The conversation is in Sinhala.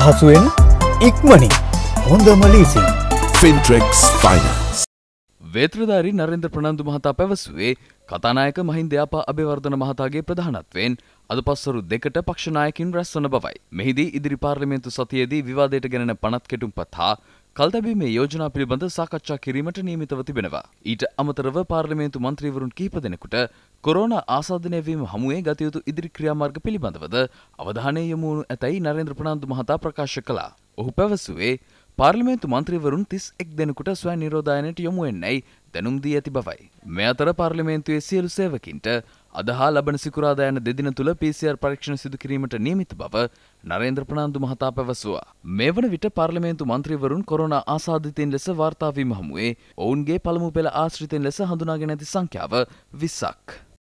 පහසුවෙන් ඉක්මනින් හොඳම ලීසින් ෆින්ට්‍රෙක්ස් ෆයිනන්ස් වේත්‍රධාරි නරෙන්ද්‍ර ප්‍රනන්දු මහතා පැවසුවේ කතානායක මහින්දයාපා අභිවර්ධන මහතාගේ ප්‍රධානත්වයෙන් අද පස්වරු දෙකට පක්ෂනායකින් රැස්වන බවයි. මෙහිදී ඉදිරි පාර්ලිමේන්තු සතියේදී විවාදයට ගෙනෙන පනත් කෙටුම් පතා කල්තැබීමේ යෝජනා පිළිබඳ සාකච්ඡා කිරීමට නියමිතව තිබෙනවා. ඊට අමතරව පාර්ලිමේන්තු මන්ත්‍රීවරුන් කීප දෙනෙකුට කොරෝන ආසාධනය වීම හමුවේ ගතයුතු ඉදිරි ක්‍රියාමාර්ග පිළිබඳවද අවධානය යොමුණු ඇතැයි නරේන්ද්‍ර ප්‍රනාන්දු මහතා ප්‍රකාශ කළා. ඔහු පැවසුවේ පාර්ලිමේන්තු මන්ත්‍රීවරුන් තිස් එක් දෙනෙකුට ස්වය නිරෝධායනයට යොමුවෙන්නැයි දැනුම් දී ඇති බවයි. මේ අතර පාර්ලිමේන්තුවේ සියලු සේවකින්ට අදහා ලබන සිකුරාදා යන දෙදින තුළ PCR පරීක්ෂණ සිදු කිරීමට නියමිත බව නරේන්ද්‍ර ප්‍රනාන්දු මහතා පැවසුවා. මේ වන විට පාර්ලිමේන්තු මන්ත්‍රීවරුන් කොරෝනා ආසාදිතයින් ලෙස වාර්තා වීම හමුවේ ඔවුන්ගේ පළමු පෙළ ආශ්‍රිතයින් ලෙස හඳුනාගෙන ඇති සංඛ්‍යාව 20ක්.